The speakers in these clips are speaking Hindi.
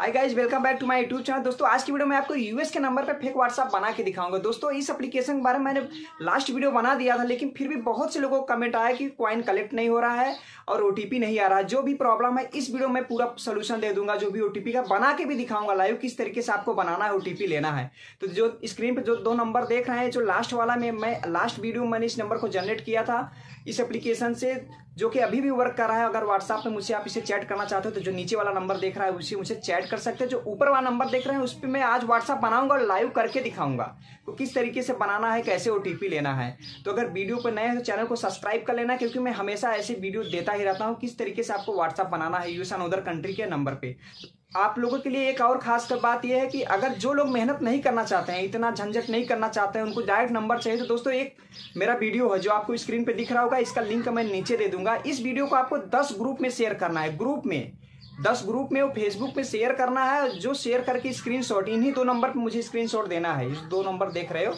hi guys welcome back to my YouTube channel दोस्तों आज की वीडियो में आपको यूएस के नंबर पर फेक व्हाट्सअप बना के दिखाऊंगा दोस्तों इस एप्लीकेशन के बारे में मैंने लास्ट वीडियो बना दिया था लेकिन फिर भी बहुत से लोगों को कमेंट आया कि क्वाइन कलेक्ट नहीं हो रहा है और ओ नहीं आ रहा जो भी प्रॉब्लम है इस वीडियो में पूरा सोल्यूशन दे दूंगा जो भी ओ का बना के भी दिखाऊंगा लाइव किस तरीके से आपको बनाना है ओ लेना है तो जो स्क्रीन पर जो दो नंबर देख रहे हैं जो लास्ट वाला में मैं लास्ट वीडियो मैंने इस नंबर को जनरेट किया था इस एप्लीकेशन से जो कि अभी भी वर्क कर रहा है अगर व्हाट्सएप में मुझे आप इसे चैट करना चाहते हो तो जो नीचे वाला नंबर देख रहा है उसे मुझे चैट ऐड कर सकते हैं जो ऊपर वाला नंबर देख रहे हैं उस पर मैं आज व्हाट्सअप बनाऊंगा और लाइव करके दिखाऊंगा तो किस तरीके से बनाना है कैसे ओ लेना है तो अगर वीडियो पर नए हैं तो चैनल को सब्सक्राइब कर लेना क्योंकि मैं हमेशा ऐसे वीडियो देता ही रहता हूँ किस तरीके से आपको व्हाट्सअप बनाना है यूस एंड अदर कंट्री के नंबर पर आप लोगों के लिए एक और खास कर बात यह है कि अगर जो लोग मेहनत नहीं करना चाहते हैं इतना झंझट नहीं करना चाहते हैं उनको डायरेक्ट नंबर चाहिए तो दोस्तों एक मेरा वीडियो है जो आपको स्क्रीन पे दिख रहा होगा इसका लिंक मैं नीचे दे दूंगा इस वीडियो को आपको 10 ग्रुप में शेयर करना है ग्रुप में दस ग्रुप में वो फेसबुक पे शेयर करना है जो शेयर करके स्क्रीन शॉट इन्हीं दो नंबर पर मुझे स्क्रीन शॉट देना है इस दो नंबर देख रहे हो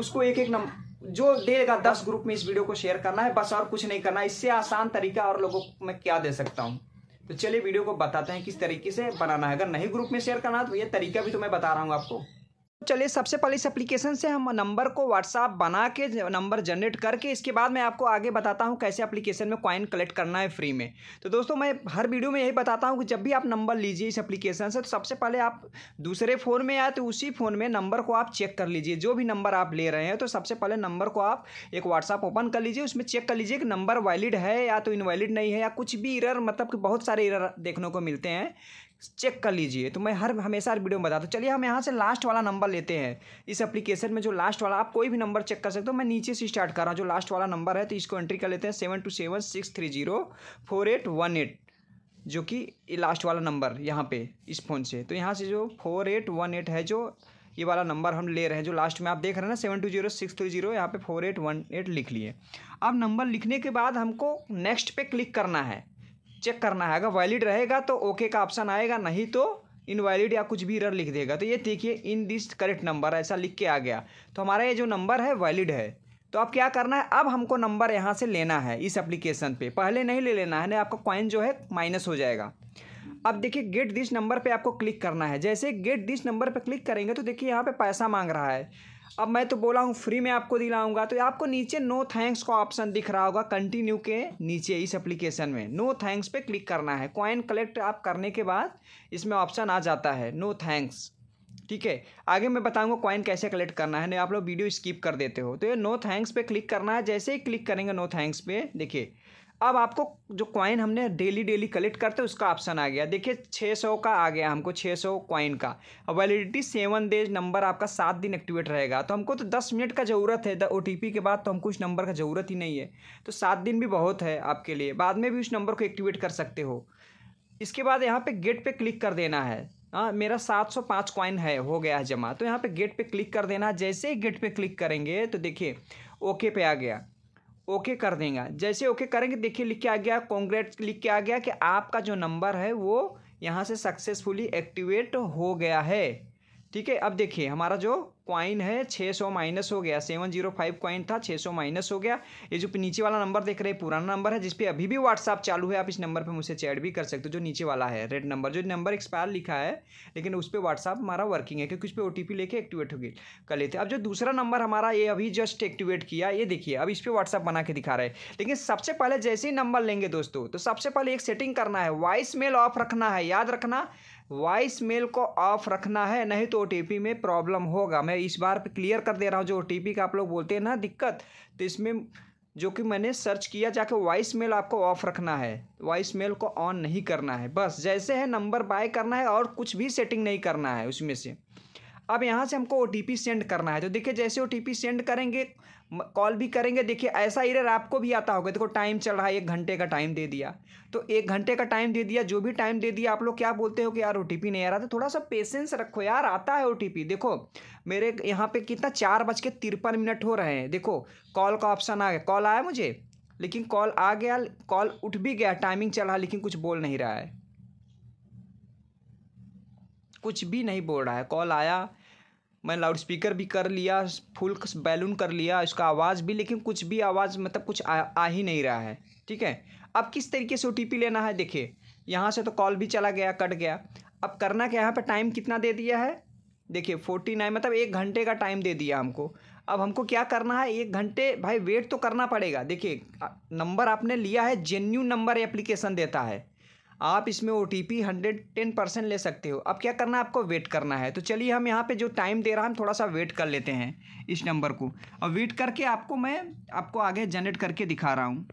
उसको एक एक नंबर जो देगा दस ग्रुप में इस वीडियो को शेयर करना है बस और कुछ नहीं करना इससे आसान तरीका और लोगों को मैं क्या दे सकता हूँ तो चलिए वीडियो को बताते हैं किस तरीके से बनाना है अगर नहीं ग्रुप में शेयर करना है तो ये तरीका भी तो मैं बता रहा हूँ आपको चलिए सबसे पहले इस एप्लीकेशन से हम नंबर को व्हाट्सअप बना के नंबर जनरेट करके इसके बाद मैं आपको आगे बताता हूँ कैसे एप्लीकेशन में कॉइन कलेक्ट करना है फ्री में तो दोस्तों मैं हर वीडियो में यही बताता हूँ कि जब भी आप नंबर लीजिए इस एप्लीकेशन से तो सबसे पहले आप दूसरे फ़ोन में आए तो उसी फ़ोन में नंबर को आप चेक कर लीजिए जो भी नंबर आप ले रहे हैं तो सबसे पहले नंबर को आप एक व्हाट्सअप ओपन कर लीजिए उसमें चेक कर लीजिए कि नंबर वैलिड है या तो इनवैलिड नहीं है या कुछ भी इरर मतलब कि बहुत सारे इरर देखने को मिलते हैं चेक कर लीजिए तो मैं हर हमेशा हर वीडियो में बताता हूँ चलिए हम यहाँ से लास्ट वाला नंबर लेते हैं इस एप्लीकेशन में जो लास्ट वाला आप कोई भी नंबर चेक कर सकते हो मैं नीचे से स्टार्ट कर रहा हूँ जो लास्ट वाला नंबर है तो इसको एंट्री कर लेते हैं seven two seven six three zero four eight one eight जो कि लास्ट वाला नंबर यहाँ पे इस फ़ोन से तो यहाँ से जो फोर एट वन एट है जो ये वाला नंबर हम ले रहे हैं जो लास्ट में आप देख रहे हैं ना seven two zero six three zero यहाँ पे फोर एट वन एट लिख लिए अब नंबर लिखने के बाद हमको नेक्स्ट पे क्लिक करना है चेक करना है अगर वैलिड रहेगा तो ओके का ऑप्शन आएगा नहीं तो इनवैलिड या कुछ भी रर लिख देगा तो ये देखिए इन दिस करेक्ट नंबर ऐसा लिख के आ गया तो हमारा ये जो नंबर है वैलिड है तो अब क्या करना है अब हमको नंबर यहाँ से लेना है इस एप्लीकेशन पे पहले नहीं ले लेना है ना आपका कॉइन जो है माइनस हो जाएगा अब देखिए गेट दिस नंबर पे आपको क्लिक करना है जैसे गेट दिस नंबर पे क्लिक करेंगे तो देखिए यहाँ पे पैसा मांग रहा है अब मैं तो बोला हूँ फ्री में आपको दिलाऊंगा तो आपको नीचे नो थैंक्स का ऑप्शन दिख रहा होगा कंटिन्यू के नीचे इस एप्लीकेशन में नो थैंक्स पे क्लिक करना है कॉइन कलेक्ट आप करने के बाद इसमें ऑप्शन आ जाता है नो थैंक्स ठीक है आगे मैं बताऊंगा कॉइन कैसे कलेक्ट करना है नहीं आप लोग वीडियो स्किप कर देते हो तो ये नो थैंक्स पे क्लिक करना है जैसे ही क्लिक करेंगे नो थैंक्स पे देखिए अब आपको जो कॉइन हमने डेली डेली कलेक्ट करते उसका ऑप्शन आ गया देखिए छः सौ का आ गया हमको छः सौ कॉइन का वैलिडिटी सेवन डेज नंबर आपका सात दिन एक्टिवेट रहेगा तो हमको तो दस मिनट का ज़रूरत है ओ के बाद तो हमको उस नंबर का ज़रूरत ही नहीं है तो सात दिन भी बहुत है आपके लिए बाद में भी उस नंबर को एक्टिवेट कर सकते हो इसके बाद यहाँ पर गेट पर क्लिक कर देना है हाँ मेरा सात सौ पाँच कॉइन है हो गया है जमा तो यहाँ पे गेट पे क्लिक कर देना जैसे ही गेट पे क्लिक करेंगे तो देखिए ओके पे आ गया ओके कर देंगे जैसे ओके करेंगे देखिए लिख के आ गया कॉन्ग्रेट लिख के आ गया कि आपका जो नंबर है वो यहाँ से सक्सेसफुली एक्टिवेट हो गया है ठीक है अब देखिए हमारा जो क्वाइन है 600 माइनस हो गया 705 क्वाइन था 600 माइनस हो गया ये जो नीचे वाला नंबर देख रहे हैं पुराना नंबर है जिसपे अभी भी व्हाट्सअप चालू है आप इस नंबर पे मुझसे चैट भी कर सकते हो जो नीचे वाला है रेड नंबर जो नंबर एक्सपायर लिखा है लेकिन उस पर व्हाट्सअप हमारा वर्किंग है क्योंकि उस पर ओ लेके एक्टिवेट हो गई कर लेते अब जो दूसरा नंबर हमारा ये अभी जस्ट एक्टिवेट किया ये देखिए अब इस पर व्हाट्सअप बना के दिखा रहे हैं लेकिन सबसे पहले जैसे ही नंबर लेंगे दोस्तों तो सबसे पहले एक सेटिंग करना है वॉइस मेल ऑफ रखना है याद रखना वॉइस मेल को ऑफ रखना है नहीं तो ओ में प्रॉब्लम होगा मैं इस बार क्लियर कर दे रहा हूँ जो ओ का आप लोग बोलते हैं ना दिक्कत तो इसमें जो कि मैंने सर्च किया जाके वॉइस मेल आपको ऑफ रखना है वॉइस मेल को ऑन नहीं करना है बस जैसे है नंबर बाय करना है और कुछ भी सेटिंग नहीं करना है उसमें से अब यहाँ से हमको ओ सेंड करना है तो देखिए जैसे ओ सेंड करेंगे कॉल भी करेंगे देखिए ऐसा एरर आपको भी आता होगा देखो टाइम चल रहा है एक घंटे का टाइम दे दिया तो एक घंटे का टाइम दे दिया जो भी टाइम दे दिया आप लोग क्या बोलते हो कि यार ओ नहीं आ रहा था तो थोड़ा सा पेशेंस रखो यार आता है ओ देखो मेरे यहाँ पर कितना चार बज के तिरपन मिनट हो रहे हैं देखो कॉल का ऑप्शन आ गया कॉल आया मुझे लेकिन कॉल आ गया कॉल उठ भी गया टाइमिंग चल रहा लेकिन कुछ बोल नहीं रहा है कुछ भी नहीं बोल रहा है कॉल आया मैं लाउड स्पीकर भी कर लिया फुल बैलून कर लिया इसका आवाज़ भी लेकिन कुछ भी आवाज़ मतलब कुछ आ, आ ही नहीं रहा है ठीक है अब किस तरीके से ओ लेना है देखिए यहाँ से तो कॉल भी चला गया कट गया अब करना क्या यहाँ पर टाइम कितना दे दिया है देखिए फोर्टी नाइन मतलब एक घंटे का टाइम दे दिया हमको अब हमको क्या करना है एक घंटे भाई वेट तो करना पड़ेगा देखिए नंबर आपने लिया है जेन्यून नंबर एप्लीकेशन देता है आप इसमें O T P hundred ten percent ले सकते हो अब क्या करना है आपको वेट करना है तो चलिए हम यहाँ पे जो टाइम दे रहा है हम थोड़ा सा वेट कर लेते हैं इस नंबर को और वेट करके आपको मैं आपको आगे जनरेट करके दिखा रहा हूँ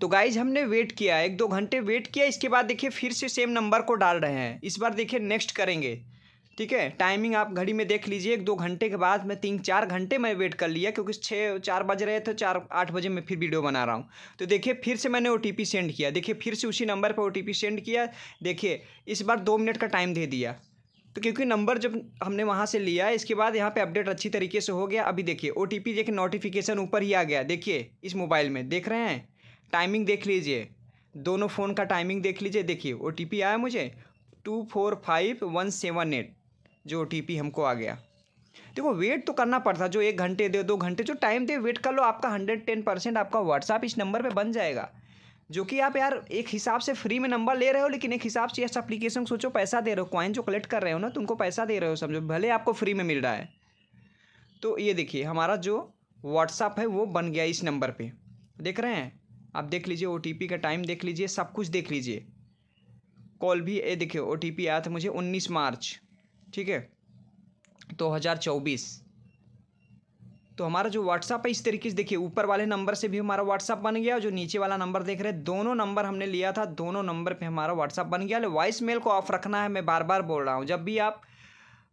तो गाइज हमने वेट किया एक दो घंटे वेट किया इसके बाद देखिए फिर से सेम नंबर को डाल रहे हैं इस बार देखिए नेक्स्ट करेंगे ठीक है टाइमिंग आप घड़ी में देख लीजिए एक दो घंटे के बाद मैं तीन चार घंटे मैं वेट कर लिया क्योंकि छः चार बज रहे थे चार आठ बजे मैं फिर वीडियो बना रहा हूँ तो देखिए फिर से मैंने ओ सेंड किया देखिए फिर से उसी नंबर पर ओ सेंड किया देखिए इस बार दो मिनट का टाइम दे दिया तो क्योंकि नंबर जब हमने वहाँ से लिया इसके बाद यहाँ पे अपडेट अच्छी तरीके से हो गया अभी देखिए ओ टी देखिए नोटिफिकेशन ऊपर ही आ गया देखिए इस मोबाइल में देख रहे हैं टाइमिंग देख लीजिए दोनों फ़ोन का टाइमिंग देख लीजिए देखिए ओ आया मुझे two four five one seven eight जो ओ हमको आ गया देखो वेट तो करना पड़ता जो एक घंटे दे दो घंटे जो टाइम दे वेट कर लो आपका हंड्रेड टेन परसेंट आपका व्हाट्सअप इस नंबर पे बन जाएगा जो कि आप यार एक हिसाब से फ्री में नंबर ले रहे हो लेकिन एक हिसाब से इस एप्लीकेशन सोचो पैसा दे रहे हो क्वाइन जो कलेक्ट कर रहे हो ना तुमको पैसा दे रहे हो समझो भले आपको फ्री में मिल रहा है तो ये देखिए हमारा जो व्हाट्सअप है वो बन गया इस नंबर पर देख रहे हैं आप देख लीजिए ओ का टाइम देख लीजिए सब कुछ देख लीजिए कॉल भी ये देखिए ओ आया था मुझे उन्नीस मार्च ठीक है दो तो हज़ार चौबीस तो हमारा जो व्हाट्सअप है इस तरीके से देखिए ऊपर वाले नंबर से भी हमारा व्हाट्सअप बन गया जो नीचे वाला नंबर देख रहे हैं दोनों नंबर हमने लिया था दोनों नंबर पे हमारा व्हाट्सअप बन गया वॉइस मेल को ऑफ रखना है मैं बार बार बोल रहा हूँ जब भी आप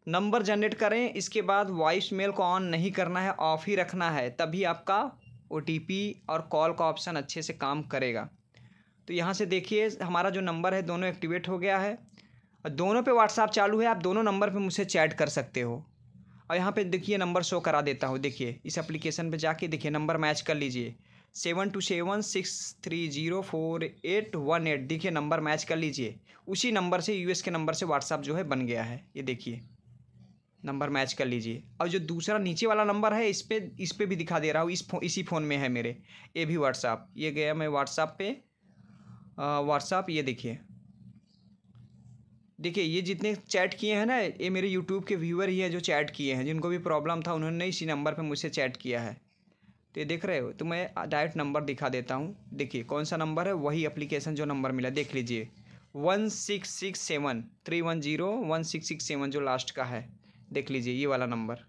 नंबर जनरेट करें इसके बाद वॉइस मेल को ऑन नहीं करना है ऑफ ही रखना है तभी आपका ओ और कॉल का ऑप्शन अच्छे से काम करेगा तो यहाँ से देखिए हमारा जो नंबर है दोनों एक्टिवेट हो गया है और दोनों पे व्हाट्सअप चालू है आप दोनों नंबर पे मुझसे चैट कर सकते हो और यहाँ पे देखिए नंबर शो करा देता हूँ देखिए इस एप्लीकेशन पे जाके देखिए नंबर मैच कर लीजिए seven two seven six three zero four eight one eight देखिए नंबर मैच कर लीजिए उसी नंबर से यूएस के नंबर से व्हाट्सअप जो है बन गया है ये देखिए नंबर मैच कर लीजिए और जो दूसरा नीचे वाला नंबर है इस पर इस पर भी दिखा दे रहा हूँ इस फो, इसी फ़ोन में है मेरे ये भी व्हाट्सअप ये गया मैं व्हाट्सअप पर व्हाट्सअप ये देखिए देखिए ये जितने चैट किए हैं ना ये मेरे यूट्यूब के व्यूअर ही हैं जो चैट किए हैं जिनको भी प्रॉब्लम था उन्होंने इसी नंबर पर मुझसे चैट किया है तो ये देख रहे हो तो मैं डायरेक्ट नंबर दिखा देता हूँ देखिए कौन सा नंबर है वही अप्लीकेशन जो नंबर मिला देख लीजिए one six six seven three one zero one six six seven जो लास्ट का है देख लीजिए ये वाला नंबर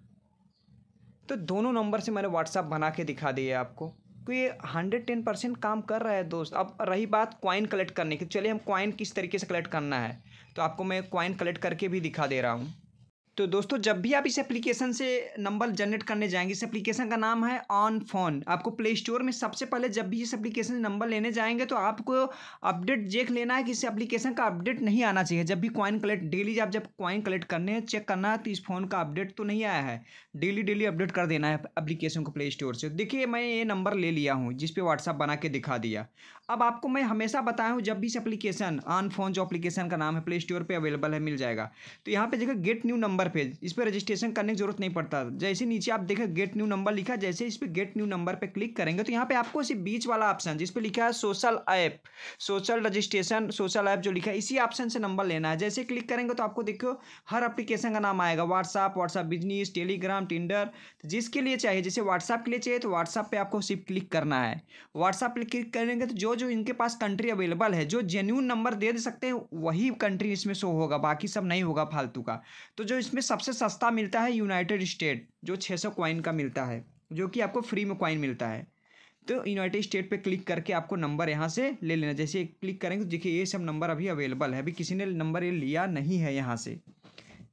तो दोनों नंबर से मैंने व्हाट्सअप बना के दिखा दिए आपको तो ये हंड्रेड टेन परसेंट काम कर रहा है दोस्त अब रही बात क्वाइन कलेक्ट करने की चलिए हम क्वाइन किस तरीके से कलेक्ट करना है तो आपको मैं क्वाइन कलेक्ट करके भी दिखा दे रहा हूँ तो दोस्तों जब भी आप इस एप्लीकेशन से नंबर जनरेट करने जाएंगे इस एप्लीकेशन का नाम है ऑन फोन आपको प्ले स्टोर में सबसे पहले जब भी इस एप्लीकेशन से नंबर लेने जाएंगे तो आपको अपडेट देख लेना है कि इस एप्लीकेशन का अपडेट नहीं आना चाहिए जब भी कॉइन कलेक्ट डेली आप जब कॉइन कलेक्ट करने हैं चेक करना है तो इस फ़ोन का अपडेट तो नहीं आया है डेली डेली अपडेट कर देना है एप्लीकेशन को प्ले स्टोर से देखिए मैं ये नंबर ले लिया हूँ जिस व्हाट्सअप बना के दिखा दिया अब आपको मैं हमेशा बताया हूँ जब भी इस एप्लीकेशन ऑन फोन जो अपलीकेशन का नाम है प्ले स्टोर पर अवेलेबल है मिल जाएगा तो यहाँ पर देखिए गेट न्यू नंबर चार पेज इस पर रजिस्ट्रेशन करने की जरूरत नहीं पड़ता जैसे नीचे आप देखें गेट न्यू नंबर लिखा जैसे इस पर गेट न्यू नंबर पर क्लिक करेंगे तो यहाँ पे आपको इसी बीच वाला ऑप्शन जिस पर लिखा है social app social registration social app जो लिखा है इसी ऑप्शन से नंबर लेना है जैसे क्लिक करेंगे तो आपको देखो हर अप्लीकेशन का नाम आएगा WhatsApp WhatsApp business Telegram Tinder जिसके लिए चाहिए जैसे व्हाट्सअप के लिए चाहिए तो व्हाट्सअप पर आपको सिर्फ क्लिक करना है व्हाट्सअप पर क्लिक करेंगे तो जो जो इनके पास कंट्री अवेलेबल है जो जेन्यून नंबर दे सकते हैं वही कंट्री इसमें शो होगा बाकी सब नहीं होगा फालतू का तो जो इसमें इसमें सबसे सस्ता मिलता है यूनाइटेड स्टेट जो 600 कॉइन का मिलता है जो कि आपको फ्री में कॉइन मिलता है तो यूनाइटेड स्टेट पे क्लिक करके आपको नंबर यहाँ से ले लेना जैसे क्लिक करेंगे तो देखिए ये सब नंबर अभी अवेलेबल है अभी किसी ने नंबर ये लिया नहीं है यहाँ से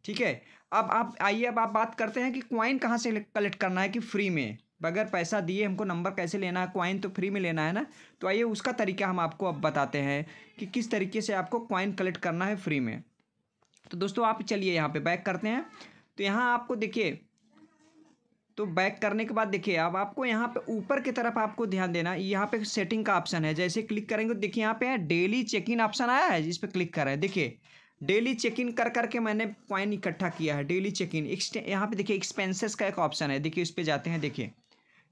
ठीक है अब आप आइए अब आप बात करते हैं कि कॉइन कहाँ से कलेक्ट करना है कि फ्री में बगैर पैसा दिए हमको नंबर कैसे लेना है कॉइन तो फ्री में लेना है ना तो आइए उसका तरीका हम आपको अब बताते हैं कि किस तरीके से आपको कॉइन कलेक्ट करना है फ्री में तो दोस्तों आप चलिए यहाँ पे बैक करते हैं तो यहाँ आपको देखिए तो बैक करने के बाद देखिए अब आपको यहाँ पे ऊपर की तरफ आपको ध्यान देना यहाँ पे सेटिंग का ऑप्शन है जैसे क्लिक करेंगे तो देखिए यहाँ पे डेली चेक इन ऑप्शन आया है जिस पर क्लिक कर रहे हैं देखिए डेली चेक इन कर करके मैंने पॉइंट इकट्ठा किया है डेली चेक इन यहाँ पे देखिए एक्सपेंसेस का एक ऑप्शन है देखिए इस पर जाते हैं देखिए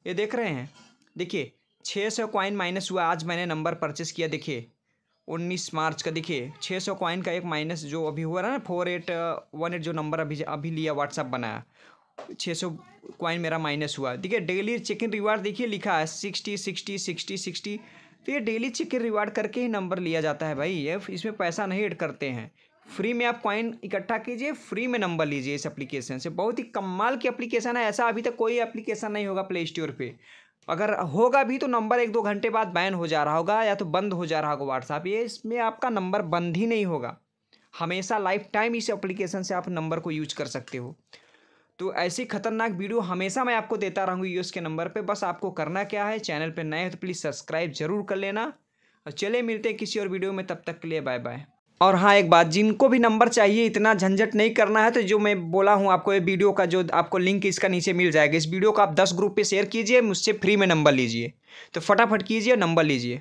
ये देख रहे हैं देखिए छः सौ क्वाइन माइनस हुआ आज मैंने नंबर परचेस किया देखिए उन्नीस मार्च का देखिए छः सौ कॉइन का एक माइनस जो अभी हुआ ना फोर एट वन एट जो नंबर अभी अभी लिया व्हाट्सअप बनाया छः सौ कॉइन मेरा माइनस हुआ देखिए डेली चेक इन रिवार्ड देखिए लिखा है सिक्सटी सिक्सटी सिक्सटी सिक्सटी तो ये डेली चेक इन रिवार्ड करके ही नंबर लिया जाता है भाई ये इसमें पैसा नहीं एड करते हैं फ्री में आप कॉइन इकट्ठा कीजिए फ्री में नंबर लीजिए इस एप्लीकेशन से बहुत ही कमाल की एप्लीकेशन है ऐसा अभी तक कोई एप्लीकेशन नहीं होगा प्ले स्टोर पर अगर होगा भी तो नंबर एक दो घंटे बाद बैन हो जा रहा होगा या तो बंद हो जा रहा होगा व्हाट्सअप ये इसमें आपका नंबर बंद ही नहीं होगा हमेशा लाइफ टाइम इस एप्लीकेशन से आप नंबर को यूज कर सकते हो तो ऐसी खतरनाक वीडियो हमेशा मैं आपको देता रहूँगी यूज़ के नंबर पर बस आपको करना क्या है चैनल पर नए हो तो प्लीज़ सब्सक्राइब जरूर कर लेना और चले मिलते हैं किसी और वीडियो में तब तक के लिए बाय बाय और हाँ एक बात जिनको भी नंबर चाहिए इतना झंझट नहीं करना है तो जो मैं बोला हूँ आपको ये वीडियो का जो आपको लिंक इसका नीचे मिल जाएगा इस वीडियो को आप दस ग्रुप पे शेयर कीजिए मुझसे फ्री में नंबर लीजिए तो फटाफट कीजिए नंबर लीजिए